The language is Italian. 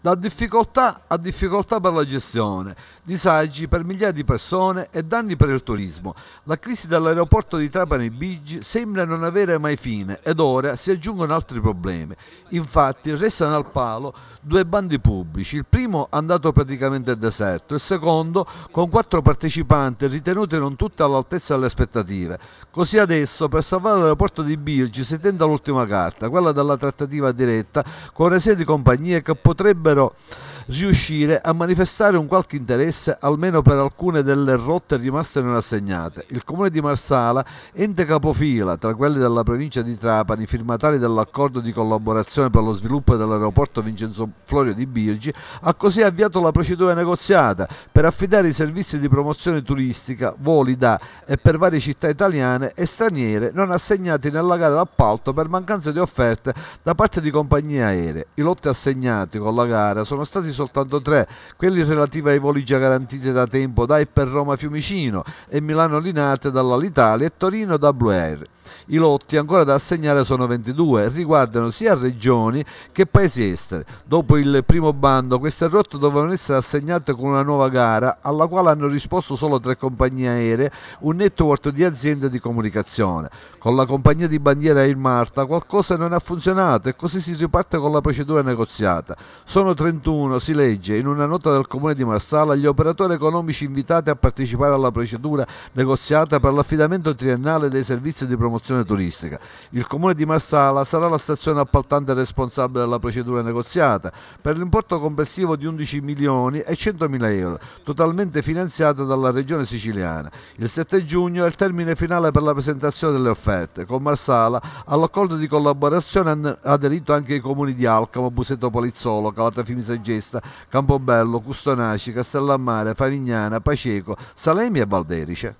da difficoltà a difficoltà per la gestione, disagi per migliaia di persone e danni per il turismo. La crisi dell'aeroporto di Trapani Bigi sembra non avere mai fine ed ora si aggiungono altri problemi. Infatti restano al palo due bandi pubblici, il primo andato praticamente deserto, il secondo con quattro partecipanti ritenuti non tutti all'altezza delle aspettative. Così adesso per salvare l'aeroporto di Bigi si tende all'ultima carta, quella della trattativa diretta con le di compagnie che potrebbero libero riuscire a manifestare un qualche interesse almeno per alcune delle rotte rimaste non assegnate. Il comune di Marsala, ente capofila tra quelli della provincia di Trapani, firmatari dell'accordo di collaborazione per lo sviluppo dell'aeroporto Vincenzo Florio di Birgi, ha così avviato la procedura negoziata per affidare i servizi di promozione turistica, voli da e per varie città italiane e straniere non assegnati nella gara d'appalto per mancanza di offerte da parte di compagnie aeree. I lotti assegnati con la gara sono stati soltanto tre, quelli relativi ai voli già garantiti da tempo da e per Roma Fiumicino e Milano Linate dall'Alitalia e Torino da Blue Air. I lotti ancora da assegnare sono 22 e riguardano sia regioni che paesi esteri. Dopo il primo bando queste rotte dovevano essere assegnate con una nuova gara alla quale hanno risposto solo tre compagnie aeree, un network di aziende di comunicazione. Con la compagnia di bandiera Air Marta qualcosa non ha funzionato e così si riparte con la procedura negoziata. Sono 31, si si legge in una nota del comune di Marsala gli operatori economici invitati a partecipare alla procedura negoziata per l'affidamento triennale dei servizi di promozione turistica. Il comune di Marsala sarà la stazione appaltante responsabile della procedura negoziata per l'importo complessivo di 11 milioni e 100 mila euro, totalmente finanziata dalla regione siciliana. Il 7 giugno è il termine finale per la presentazione delle offerte. Con Marsala all'accordo di collaborazione hanno aderito anche i comuni di Alcamo, Buseto Polizzolo, Calatafimi Saggesi, Trieste, Campobello, Custonaci, Castellammare, Favignana, Paceco, Salemi e Valderice.